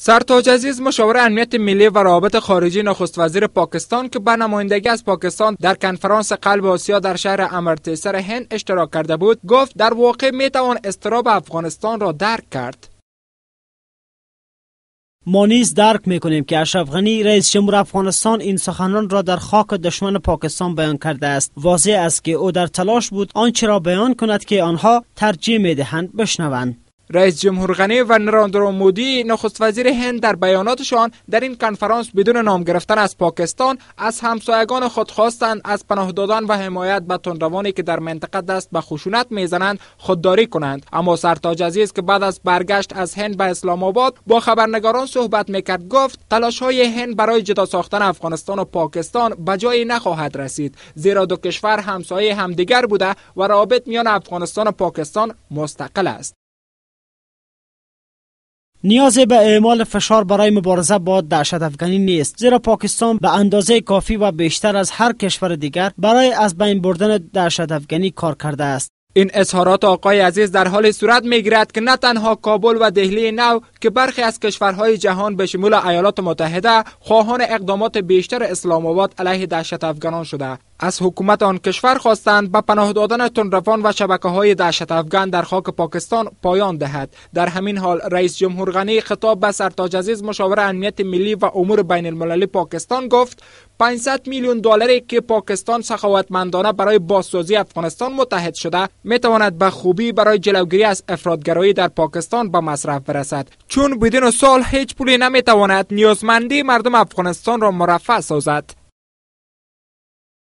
سرتاج عزیز مشاور امنیت ملی و روابط خارجی نخست وزیر پاکستان که به نمایندگی از پاکستان در کنفرانس قلب آسیا در شهر امرتسر هند اشتراک کرده بود گفت در واقع می توان استراب افغانستان را درک کرد ما نیز درک میکنیم که اشرف غنی رئیس جمهور افغانستان این سخنان را در خاک دشمن پاکستان بیان کرده است واضح است که او در تلاش بود آنچه را بیان کند که آنها ترجیح میدهند بشنوند رئیس جمهور غنی و نراندرا مودی نخست وزیر هند در بیاناتشان در این کنفرانس بدون نام گرفتن از پاکستان از همسایگان خود خواستند از پناه دادن و حمایت به تندروانی که در منطقه دست به خشونت میزنند خودداری کنند اما سرتاج عزیز که بعد از برگشت از هند به اسلام آباد با خبرنگاران صحبت میکرد گفت تلاش های هند برای جدا ساختن افغانستان و پاکستان به جایی نخواهد رسید زیرا دو کشور همسایه همدیگر بوده و رابط میان افغانستان و پاکستان مستقل است نیاز به اعمال فشار برای مبارزه با دهشت افغانی نیست زیرا پاکستان به اندازه کافی و بیشتر از هر کشور دیگر برای از بین بردن دهشت افغانی کار کرده است این اظهارات آقای عزیز در حال صورت میگیرد که نه تنها کابل و دهلی نو که برخی از کشورهای جهان به شمول ایالات متحده خواهان اقدامات بیشتر اسلام آباد علیه دهشت افغانان شده از حکومت آن کشور خواستند به پناه دادن تنرفان و شبکه های دهشت افغان در خاک پاکستان پایان دهد در همین حال رئیس جمهور غنی خطاب به سرتاج عزیز مشاور امنیت ملی و امور بین المللی پاکستان گفت 500 میلیون دلاری که پاکستان سخاوتمندانه برای بازسازی افغانستان متحد شده میتواند به خوبی برای جلوگیری از افرادگرایی در پاکستان به مصرف برسد چون بدون سال هیچ پولی نمیتواند نیازمندی مردم افغانستان را مرفع سازد